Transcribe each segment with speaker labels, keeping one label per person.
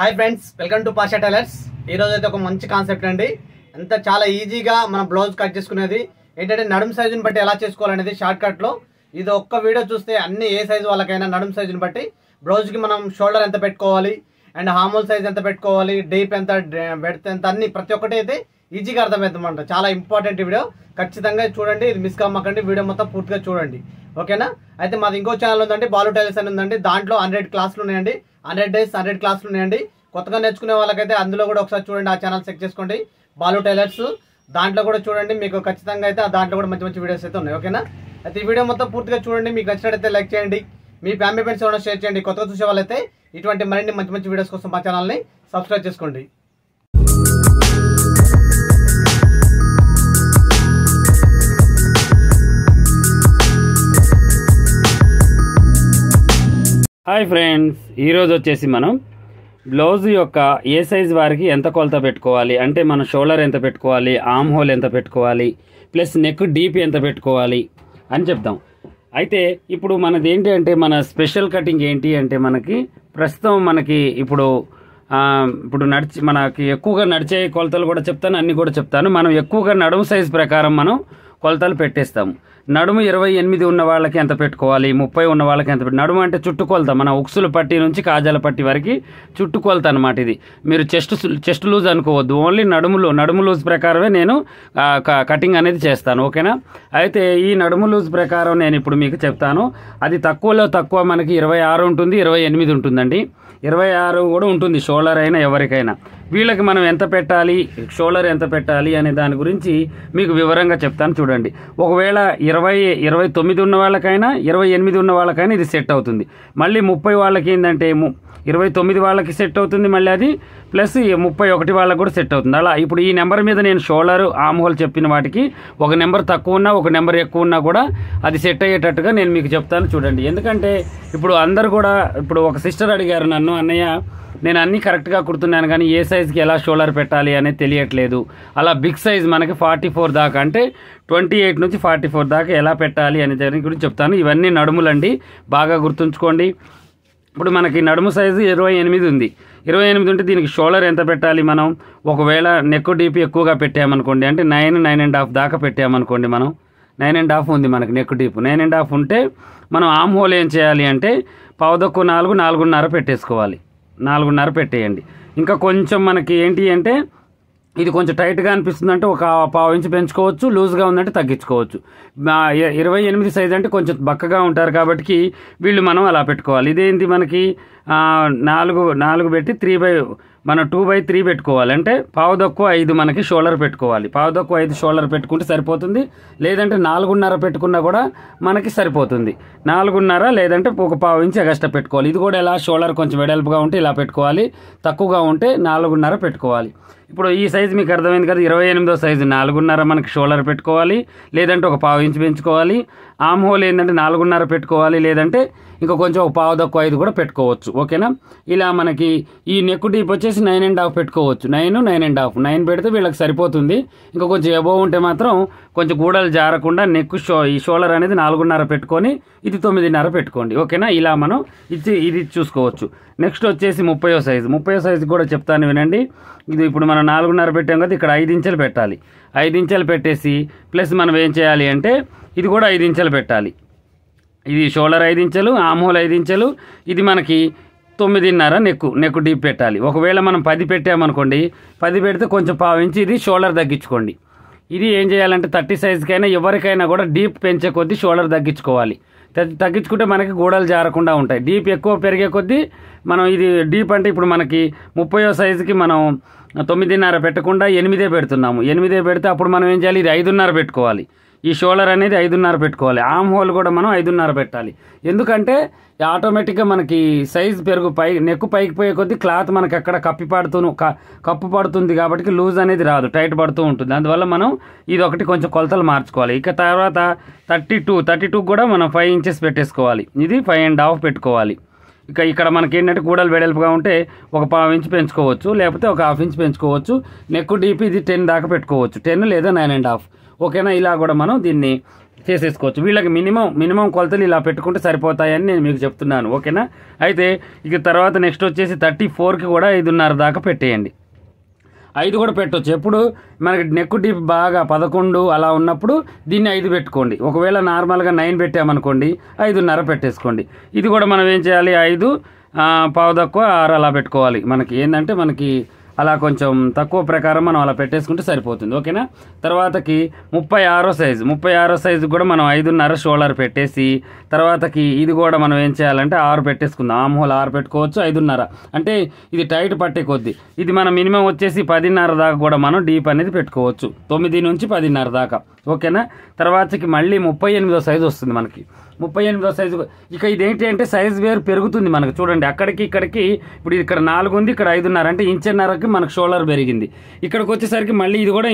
Speaker 1: hi friends welcome to Pasha tailors ఈరోజు అయితే ఒక మంచి కాన్సెప్ట్ అండి ఎంత చాలా ఈజీగా మనం బ్లౌజ్ కట్ చేసుకునేది ఏంటంటే నడుము సైజుని బట్టి ఎలా చేసుకోవాలనేది షార్ట్ కట్లో ఇది ఒక్క వీడియో చూస్తే అన్ని ఏ సైజు వాళ్ళకైనా నడుము సైజుని బట్టి బ్లౌజ్కి మనం షోల్డర్ ఎంత పెట్టుకోవాలి అండ్ హామోల్ సైజ్ ఎంత పెట్టుకోవాలి డీప్ ఎంత పెడితే ఎంత అన్ని ప్రతి ఒక్కటి అయితే ఈజీగా అర్థమవుతుందన్నమాట చాలా ఇంపార్టెంట్ వీడియో ఖచ్చితంగా చూడండి ఇది మిస్ కమ్మకండి వీడియో మొత్తం పూర్తిగా చూడండి ఓకేనా అయితే మాది ఇంకో ఛానల్ ఉందండి బాలు టైల్స్ అని ఉందండి దాంట్లో హండ్రెడ్ క్లాసులు ఉన్నాయండి హండ్రెడ్ డేస్ హండ్రెడ్ క్లాసులు ఉన్నాయండి కొత్తగా నేర్చుకునే వాళ్ళకైతే అందులో కూడా ఒకసారి చూడండి ఆ ఛానల్ చెక్ చేసుకోండి బాలు టైలర్స్ దాంట్లో కూడా చూడండి మీకు ఖచ్చితంగా అయితే ఆ దాంట్లో కూడా మంచి మంచి వీడియోస్ అయితే ఉన్నాయి ఓకేనా అయితే ఈ వీడియో మొత్తం పూర్తిగా చూడండి మీకు నచ్చినట్టయితే లైక్ చేయండి మీ ఫ్యామిలీ ఫ్రెండ్స్ ఏమైనా షేర్ చేయండి కొత్తగా చూసే వాళ్ళైతే ఇటువంటి మరిన్ని మంచి మంచి వీడియోస్ కోసం మా ఛానల్ని సబ్స్క్రైబ్ చేసుకోండి హాయ్ ఫ్రెండ్స్ ఈరోజు వచ్చేసి మనం బ్లౌజ్ యొక్క ఏ సైజ్ వారికి ఎంత కొలత పెట్టుకోవాలి అంటే మన షోల్డర్ ఎంత పెట్టుకోవాలి ఆమ్ హోల్ ఎంత పెట్టుకోవాలి ప్లస్ నెక్ డీప్ ఎంత పెట్టుకోవాలి అని చెప్తాం అయితే ఇప్పుడు మనది ఏంటి అంటే మన స్పెషల్ కటింగ్ ఏంటి అంటే మనకి ప్రస్తుతం మనకి ఇప్పుడు ఇప్పుడు నడిచి మనకి ఎక్కువగా నడిచే కొలతలు కూడా చెప్తాను అన్నీ కూడా చెప్తాను మనం ఎక్కువగా నడుము సైజ్ ప్రకారం మనం కొలతలు పెట్టేస్తాము నడుము ఇరవై ఎనిమిది ఉన్న వాళ్ళకి ఎంత పెట్టుకోవాలి ముప్పై ఉన్న వాళ్ళకి ఎంత పెట్టి నడుము అంటే చుట్టుకొలత మన ఉక్సుల పట్టి నుంచి కాజాల పట్టి వరకు చుట్టుకొలత అనమాట ఇది మీరు చెస్ట్ చెస్ట్ లూజ్ అనుకోవద్దు ఓన్లీ నడుములు నడుము లూజ్ ప్రకారమే నేను కటింగ్ అనేది చేస్తాను ఓకేనా అయితే ఈ నడుము లూజ్ ప్రకారం నేను ఇప్పుడు మీకు చెప్తాను అది తక్కువలో తక్కువ మనకి ఇరవై ఆరు ఉంటుంది ఇరవై ఎనిమిది ఉంటుందండి ఇరవై ఆరు కూడా ఉంటుంది షోల్డర్ అయినా ఎవరికైనా వీళ్ళకి మనం ఎంత పెట్టాలి షోల్డర్ ఎంత పెట్టాలి అనే దాని గురించి మీకు వివరంగా చెప్తాను చూడండి ఒకవేళ ఇరవై ఇరవై తొమ్మిది ఉన్న వాళ్ళకైనా ఇరవై ఎనిమిది ఉన్న వాళ్ళకైనా ఇది సెట్ అవుతుంది మళ్ళీ ముప్పై వాళ్ళకి ఏంటంటే ఇరవై తొమ్మిది వాళ్ళకి సెట్ అవుతుంది మళ్ళీ అది ప్లస్ ముప్పై ఒకటి వాళ్ళకి కూడా సెట్ అవుతుంది అలా ఇప్పుడు ఈ నెంబర్ మీద నేను షోల్డర్ ఆమ్హోల్ చెప్పిన వాటికి ఒక నెంబర్ తక్కువ ఉన్నా ఒక నెంబర్ ఎక్కువ ఉన్నా కూడా అది సెట్ అయ్యేటట్టుగా నేను మీకు చెప్తాను చూడండి ఎందుకంటే ఇప్పుడు అందరు కూడా ఇప్పుడు ఒక సిస్టర్ అడిగారు నన్ను అన్నయ్య నేను అన్నీ కరెక్ట్గా కుడుతున్నాను కానీ ఏ సైజ్కి ఎలా షోల్డర్ పెట్టాలి అనేది తెలియట్లేదు అలా బిగ్ సైజ్ మనకి ఫార్టీ ఫోర్ దాకా అంటే ట్వంటీ ఎయిట్ నుంచి ఫార్టీ ఫోర్ దాకా ఎలా పెట్టాలి అనే దాని గురించి చెప్తాను ఇవన్నీ నడుములండి బాగా గుర్తుంచుకోండి ఇప్పుడు మనకి నడుము సైజు ఇరవై ఎనిమిది ఉంది ఇరవై ఎనిమిది ఉంటే దీనికి షోల్డర్ ఎంత పెట్టాలి మనం ఒకవేళ నెక్ డీప్ ఎక్కువగా పెట్టామనుకోండి అంటే నైన్ నైన్ అండ్ హాఫ్ దాకా పెట్టామనుకోండి మనం నైన్ అండ్ హాఫ్ ఉంది మనకి neck deep nine and half ఉంటే మనం ఆమ్ హోల్ ఏం చేయాలి అంటే పావుదొక్కు నాలుగు నాలుగున్నర పెట్టేసుకోవాలి నాలుగున్నర పెట్టేయండి ఇంకా కొంచెం మనకి ఏంటి అంటే ఇది కొంచెం టైట్గా అనిపిస్తుంది అంటే ఒక పావు ఇంచు పెంచుకోవచ్చు లూజ్గా ఉందంటే తగ్గించుకోవచ్చు ఇరవై ఎనిమిది సైజ్ అంటే కొంచెం బక్కగా ఉంటారు కాబట్టి వీళ్ళు మనం అలా పెట్టుకోవాలి ఇదేంటి మనకి నాలుగు నాలుగు పెట్టి త్రీ బై మనం టూ బై త్రీ పెట్టుకోవాలి అంటే పావు తక్కువ ఐదు మనకి షోల్డర్ పెట్టుకోవాలి పావు తక్కువ ఐదు షోల్డర్ పెట్టుకుంటే సరిపోతుంది లేదంటే నాలుగున్నర పెట్టుకున్నా కూడా మనకి సరిపోతుంది నాలుగున్నర లేదంటే ఒక పావు ఇంచ్ అగస్ట పెట్టుకోవాలి ఇది కూడా ఎలా షోల్డర్ కొంచెం వెడల్పుగా ఉంటే ఇలా పెట్టుకోవాలి తక్కువగా ఉంటే నాలుగున్నర పెట్టుకోవాలి ఇప్పుడు ఈ సైజు మీకు అర్థమైంది కదా ఇరవై ఎనిమిదో సైజు నాలుగున్నర మనకి షోల్డర్ పెట్టుకోవాలి లేదంటే ఒక పావు ఇంచు పెంచుకోవాలి ఆమ్ హోల్ ఏంటంటే నాలుగున్నర పెట్టుకోవాలి లేదంటే ఇంకా కొంచెం పావు తక్కువ ఐదు కూడా పెట్టుకోవచ్చు ఓకేనా ఇలా మనకి ఈ నెక్ డీప్ వచ్చేసి నైన్ అండ్ హాఫ్ పెట్టుకోవచ్చు nine nine and half nine పెడితే వీళ్ళకి సరిపోతుంది ఇంకా కొంచెం ఎబోవ్ ఉంటే మాత్రం కొంచెం గూడలు జారకుండా నెక్ షో ఈ షోల్డర్ అనేది నాలుగున్నర పెట్టుకొని ఇది తొమ్మిదిన్నర పెట్టుకోండి ఓకేనా ఇలా మనం ఇచ్చి ఇది చూసుకోవచ్చు నెక్స్ట్ వచ్చేసి ముప్పయో సైజు ముప్పయో సైజు కూడా చెప్తాను వినండి ఇది ఇప్పుడు మనం నాలుగున్నర పెట్టాం కదా ఇక్కడ ఐదు ఇంచెలు పెట్టాలి ఐదు ఇంచెలు పెట్టేసి ప్లస్ మనం ఏం చేయాలి అంటే ఇది కూడా ఐదు ఇంచెలు పెట్టాలి ఇది షోల్డర్ ఐదు ఇంచెలు ఆమ్హోల్ ఐదు ఇంచెలు ఇది మనకి తొమ్మిదిన్నర నెక్కు నెక్కు డీప్ పెట్టాలి ఒకవేళ మనం పది పెట్టామనుకోండి పది పెడితే కొంచెం పావించి ఇది షోల్డర్ తగ్గించుకోండి ఇది ఏం చేయాలంటే థర్టీ సైజ్కైనా ఎవరికైనా కూడా డీప్ పెంచే కొద్దీ షోల్డర్ తగ్గించుకోవాలి తగ్గించుకుంటే మనకి గోడలు జారకుండా ఉంటాయి డీప్ ఎక్కువ పెరిగే కొద్దీ మనం ఇది డీప్ అంటే ఇప్పుడు మనకి ముప్పయో సైజుకి మనం తొమ్మిదిన్నర పెట్టకుండా ఎనిమిదే పెడుతున్నాము ఎనిమిదే పెడితే అప్పుడు మనం ఏం చేయాలి ఇది ఐదున్నర పెట్టుకోవాలి ఈ షోల్డర్ అనేది ఐదున్నర పెట్టుకోవాలి ఆమ్ హోల్ కూడా మనం ఐదున్నర పెట్టాలి ఎందుకంటే ఆటోమేటిక్గా మనకి సైజ్ పెరుగు పై నెక్కు పైకి పోయే కొద్దీ క్లాత్ మనకి ఎక్కడ కప్పి పడుతూ కప్పు పడుతుంది కాబట్టి లూజ్ అనేది రాదు టైట్ పడుతూ ఉంటుంది అందువల్ల మనం ఇది ఒకటి కొంచెం కొలతలు మార్చుకోవాలి ఇక తర్వాత థర్టీ టూ థర్టీ టూ కూడా మనం ఫైవ్ ఇంచెస్ పెట్టేసుకోవాలి ఇది ఫైవ్ అండ్ హాఫ్ పెట్టుకోవాలి ఇక ఇక్కడ మనకి ఏంటంటే కూడలు వెడల్పుగా ఉంటే ఒక పావు ఇంచ్ పెంచుకోవచ్చు లేకపోతే ఒక హాఫ్ ఇంచ్ పెంచుకోవచ్చు నెక్ డీప్ ఇది టెన్ దాకా పెట్టుకోవచ్చు టెన్ లేదా నైన్ అండ్ హాఫ్ ఓకేనా ఇలా కూడా మనం దీన్ని చేసేసుకోవచ్చు వీళ్ళకి మినిమం మినిమం కొలతలు ఇలా పెట్టుకుంటే సరిపోతాయని నేను మీకు చెప్తున్నాను ఓకేనా అయితే ఇక తర్వాత నెక్స్ట్ వచ్చేసి థర్టీ ఫోర్కి కూడా ఐదున్నర దాకా పెట్టేయండి ఐదు కూడా పెట్టవచ్చు ఎప్పుడు మనకి నెక్ డీప్ బాగా పదకొండు అలా ఉన్నప్పుడు దీన్ని ఐదు పెట్టుకోండి ఒకవేళ నార్మల్గా నైన్ పెట్టామనుకోండి ఐదున్నర పెట్టేసుకోండి ఇది కూడా మనం ఏం చేయాలి ఐదు పావు తక్కువ ఆరు అలా పెట్టుకోవాలి మనకి ఏంటంటే మనకి అలా కొంచెం తక్కువ ప్రకారం మనం అలా పెట్టేసుకుంటే సరిపోతుంది ఓకేనా తర్వాతకి ముప్పై ఆరో సైజు ముప్పై ఆరో సైజు కూడా మనం ఐదున్నర షోల్డర్ పెట్టేసి తర్వాతకి ఇది కూడా మనం ఏం చేయాలంటే ఆరు పెట్టేసుకుందాం ఆమ్ ఆరు పెట్టుకోవచ్చు ఐదున్నర అంటే ఇది టైట్ పట్టే కొద్ది ఇది మన మినిమం వచ్చేసి పదిన్నర దాకా కూడా మనం డీప్ అనేది పెట్టుకోవచ్చు తొమ్మిది నుంచి పదిన్నర దాకా ఓకేనా తర్వాతకి మళ్ళీ ముప్పై ఎనిమిదో సైజు వస్తుంది మనకి ముప్పై ఎనిమిదో సైజు ఇక ఇదేంటి అంటే సైజ్ వేరు పెరుగుతుంది మనకు చూడండి అక్కడికి ఇక్కడికి ఇప్పుడు ఇక్కడ నాలుగు ఉంది ఇక్కడ ఐదున్నర అంటే ఇంచెన్నరకి మనకు షోల్డర్ పెరిగింది ఇక్కడికి వచ్చేసరికి మళ్ళీ ఇది కూడా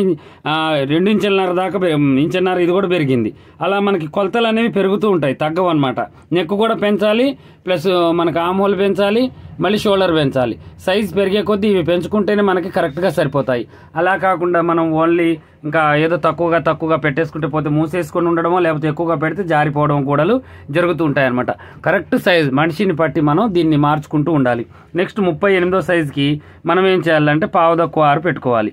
Speaker 1: రెండు ఇంచెన్నర దాకా ఇంచెన్నర ఇది కూడా పెరిగింది అలా మనకి కొలతలు అనేవి పెరుగుతూ ఉంటాయి తగ్గవన్నమాట నెక్ కూడా పెంచాలి ప్లస్ మనకు ఆమోలు పెంచాలి మళ్ళీ షోల్డర్ పెంచాలి సైజ్ పెరిగే కొద్దీ ఇవి పెంచుకుంటేనే మనకి కరెక్ట్గా సరిపోతాయి అలా కాకుండా మనం ఓన్లీ ఇంకా ఏదో తక్కువగా తక్కువగా పెట్టేసుకుంటే పోతే మూసేసుకొని ఉండడమో లేకపోతే ఎక్కువగా పెడితే జారిపోవడం జరుగుతూ ఉంటాయి అనమాట కరెక్ట్ సైజ్ మనిషిని పట్టి మనం దీన్ని మార్చుకుంటూ ఉండాలి నెక్స్ట్ ముప్పై ఎనిమిదో మనం ఏం చేయాలంటే పావు తక్కువ ఆరు పెట్టుకోవాలి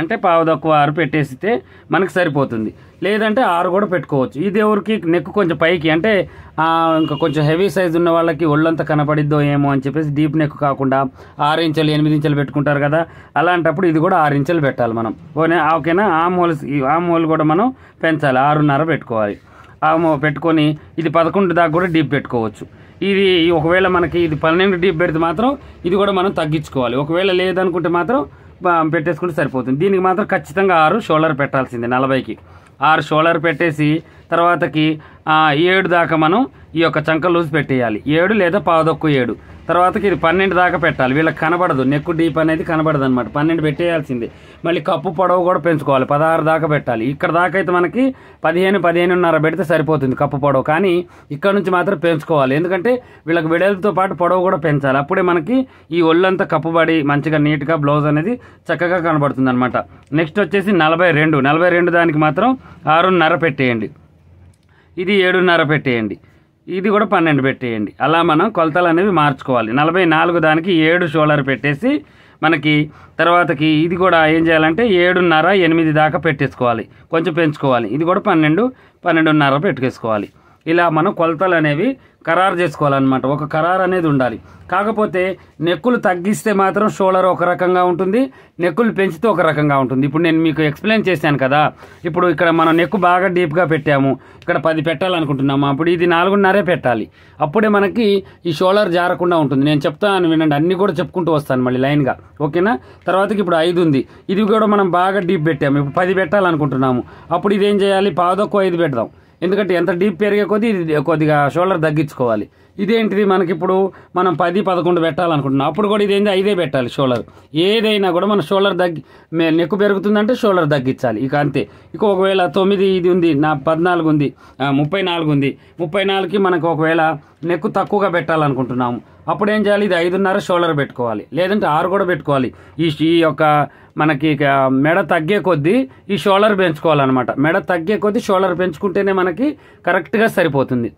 Speaker 1: అంటే పావుదక్కువ ఆరు పెట్టేస్తే మనకు సరిపోతుంది లేదంటే ఆరు కూడా పెట్టుకోవచ్చు ఇది ఎవరికి నెక్ కొంచెం పైకి అంటే ఇంకా కొంచెం హెవీ సైజ్ ఉన్న వాళ్ళకి ఒళ్ళంతా కనపడిద్దో ఏమో అని చెప్పేసి డీప్ నెక్ కాకుండా ఆరు ఇంచెలు ఎనిమిది ఇంచెలు పెట్టుకుంటారు కదా అలాంటప్పుడు ఇది కూడా ఆరు ఇంచెలు పెట్టాలి మనం ఓనే ఓకేనా ఆ హోల్స్ ఆ హోల్ కూడా మనం పెంచాలి ఆరున్నర పెట్టుకోవాలి ఆ మూ పెట్టుకొని ఇది పదకొండు దాకా కూడా డీప్ పెట్టుకోవచ్చు ఇది ఒకవేళ మనకి ఇది పన్నెండు డీప్ పెడితే మాత్రం ఇది కూడా మనం తగ్గించుకోవాలి ఒకవేళ లేదనుకుంటే మాత్రం పెట్టేసుకుంటే సరిపోతుంది దీనికి మాత్రం ఖచ్చితంగా ఆరు షోల్డర్ పెట్టాల్సిందే నలభైకి ఆరు షోల్డర్ పెట్టేసి తర్వాతకి ఏడు దాకా మనం ఈ యొక్క చంక లూజ్ పెట్టేయాలి ఏడు లేదా పాదొక్కు ఏడు తర్వాతకి ఇది పన్నెండు దాకా పెట్టాలి వీళ్ళకి కనబడదు నెక్కు డీప్ అనేది కనబడదు అనమాట పన్నెండు పెట్టేయాల్సిందే మళ్ళీ కప్పు పొడవు కూడా పెంచుకోవాలి పదహారు దాకా పెట్టాలి ఇక్కడ దాకా అయితే మనకి పదిహేను పదిహేనున్నర పెడితే సరిపోతుంది కప్పు పొడవు కానీ ఇక్కడ నుంచి మాత్రం పెంచుకోవాలి ఎందుకంటే వీళ్ళకి విడేలతో పాటు పొడవు కూడా పెంచాలి అప్పుడే మనకి ఈ ఒళ్ళంతా కప్పుబడి మంచిగా నీట్గా బ్లౌజ్ అనేది చక్కగా కనబడుతుంది అనమాట నెక్స్ట్ వచ్చేసి నలభై రెండు నలభై రెండు దానికి మాత్రం ఆరున్నర పెట్టేయండి ఇది ఏడున్నర పెట్టేయండి ఇది కూడా పన్నెండు పెట్టేయండి అలా మనం కొలతలు అనేవి మార్చుకోవాలి నలభై నాలుగు దానికి ఏడు షోలర్ పెట్టేసి మనకి తర్వాతకి ఇది కూడా ఏం చేయాలంటే ఏడున్నర ఎనిమిది దాకా పెట్టేసుకోవాలి కొంచెం పెంచుకోవాలి ఇది కూడా పన్నెండు పన్నెండున్నర పెట్టుకేసుకోవాలి ఇలా మనం కొలతలు అనేవి ఖరారు చేసుకోవాలన్నమాట ఒక ఖరారు అనేది ఉండాలి కాకపోతే నెక్కులు తగ్గిస్తే మాత్రం షోల్డర్ ఒక రకంగా ఉంటుంది నెక్కులు పెంచితే ఒక రకంగా ఉంటుంది ఇప్పుడు నేను మీకు ఎక్స్ప్లెయిన్ చేశాను కదా ఇప్పుడు ఇక్కడ మనం నెక్కు బాగా డీప్గా పెట్టాము ఇక్కడ పది పెట్టాలనుకుంటున్నాము అప్పుడు ఇది నాలుగున్నరే పెట్టాలి అప్పుడే మనకి ఈ షోల్డర్ జారకుండా ఉంటుంది నేను చెప్తాను వినండి అన్నీ కూడా చెప్పుకుంటూ వస్తాను మళ్ళీ లైన్గా ఓకేనా తర్వాతకి ఇప్పుడు ఐదు ఉంది ఇది కూడా మనం బాగా డీప్ పెట్టాము ఇప్పుడు పది పెట్టాలనుకుంటున్నాము అప్పుడు ఇది ఏం చేయాలి పాదొక్క ఐదు పెడదాం ఎందుకంటే ఎంత డీప్ పెరిగే కొద్దీ ఇది కొద్దిగా షోల్డర్ తగ్గించుకోవాలి ఇదేంటిది మనకిప్పుడు మనం పది పదకొండు పెట్టాలనుకుంటున్నాం అప్పుడు కూడా ఏంటి ఐదే పెట్టాలి షోల్డర్ ఏదైనా కూడా మన షోల్డర్ తగ్గి నెక్కు పెరుగుతుందంటే షోల్డర్ తగ్గించాలి ఇక అంతే ఇక ఒకవేళ తొమ్మిది ఇది ఉంది నా పద్నాలుగు ఉంది ముప్పై నాలుగు ఉంది ముప్పై నాలుగుకి మనకు ఒకవేళ నెక్కు తక్కువగా పెట్టాలనుకుంటున్నాము అప్పుడు ఏం చేయాలి ఇది ఐదున్నర షోల్డర్ పెట్టుకోవాలి లేదంటే ఆరు కూడా పెట్టుకోవాలి ఈ ఈ యొక్క మనకి మెడ తగ్గే కొద్దీ ఈ షోల్డర్ పెంచుకోవాలన్నమాట మెడ తగ్గే కొద్దీ షోల్డర్ పెంచుకుంటేనే మనకి కరెక్ట్గా సరిపోతుంది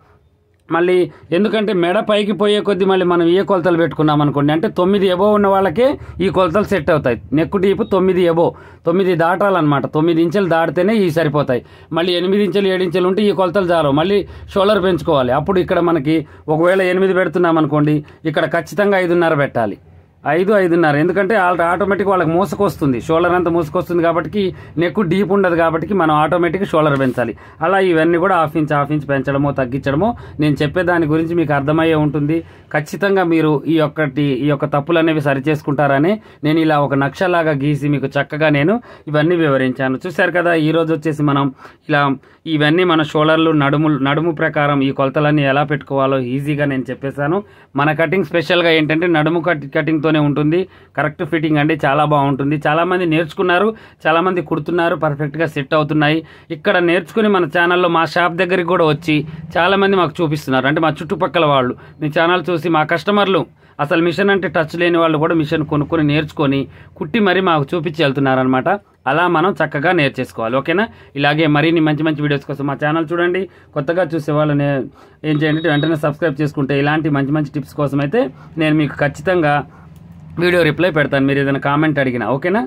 Speaker 1: మళ్ళీ ఎందుకంటే మెడ పైకి పోయే కొద్దీ మళ్ళీ మనం ఏ కొలతలు పెట్టుకున్నాం అనుకోండి అంటే తొమ్మిది ఎబో ఉన్న వాళ్ళకే ఈ కొలతలు సెట్ అవుతాయి నెక్కు టీపు తొమ్మిది ఎబో తొమ్మిది దాటాలన్నమాట తొమ్మిది ఇంచులు దాటితేనే ఇవి సరిపోతాయి మళ్ళీ ఎనిమిది ఇంచులు ఏడు ఇంచులు ఉంటే ఈ కొలతలు జారు మళ్ళీ షోల్డర్ పెంచుకోవాలి అప్పుడు ఇక్కడ మనకి ఒకవేళ ఎనిమిది పెడుతున్నాం అనుకోండి ఇక్కడ ఖచ్చితంగా ఐదున్నర పెట్టాలి ఐదు ఐదున్నర ఎందుకంటే వాళ్ళ ఆటోమేటిక్ వాళ్ళకి మూసుకొస్తుంది షోల్డర్ అంతా మూసుకొస్తుంది కాబట్టి నెక్ డీప్ ఉండదు కాబట్టి మనం ఆటోమేటిక్ షోల్డర్ పెంచాలి అలా ఇవన్నీ కూడా హాఫ్ ఇంచ్ హాఫ్ ఇంచ్ పెంచడమో తగ్గించడమో నేను చెప్పే దాని గురించి మీకు అర్థమయ్యే ఉంటుంది ఖచ్చితంగా మీరు ఈ యొక్కటి ఈ యొక్క తప్పులు అనేవి సరిచేసుకుంటారని నేను ఇలా ఒక నక్షలాగా గీసి మీకు చక్కగా నేను ఇవన్నీ వివరించాను చూశారు కదా ఈరోజు వచ్చేసి మనం ఇలా ఇవన్నీ మన షోల్డర్లు నడుము నడుము ప్రకారం ఈ కొలతలన్నీ ఎలా పెట్టుకోవాలో ఈజీగా నేను చెప్పేశాను మన కటింగ్ స్పెషల్గా ఏంటంటే నడుము కట్ కటింగ్తో చేతిలోనే ఉంటుంది కరెక్ట్ ఫిట్టింగ్ అండి చాలా బాగుంటుంది చాలామంది నేర్చుకున్నారు చాలామంది కుడుతున్నారు పర్ఫెక్ట్గా సెట్ అవుతున్నాయి ఇక్కడ నేర్చుకుని మన ఛానల్లో మా షాప్ దగ్గరికి కూడా వచ్చి చాలామంది మాకు చూపిస్తున్నారు అంటే మా చుట్టుపక్కల వాళ్ళు మీ ఛానల్ చూసి మా కస్టమర్లు అసలు మిషన్ అంటే టచ్ లేని వాళ్ళు కూడా మిషన్ కొనుక్కొని నేర్చుకొని కుట్టి మరీ మాకు చూపించి వెళ్తున్నారనమాట అలా మనం చక్కగా నేర్చేసుకోవాలి ఓకేనా ఇలాగే మరిన్ని మంచి మంచి వీడియోస్ కోసం మా ఛానల్ చూడండి కొత్తగా చూసే నేను ఏం చేయండి వెంటనే సబ్స్క్రైబ్ చేసుకుంటే ఇలాంటి మంచి మంచి టిప్స్ కోసం అయితే నేను మీకు ఖచ్చితంగా వీడియో రిప్లై పెడతాను మీరు ఏదైనా కామెంట్ అడిగినా ఓకేనా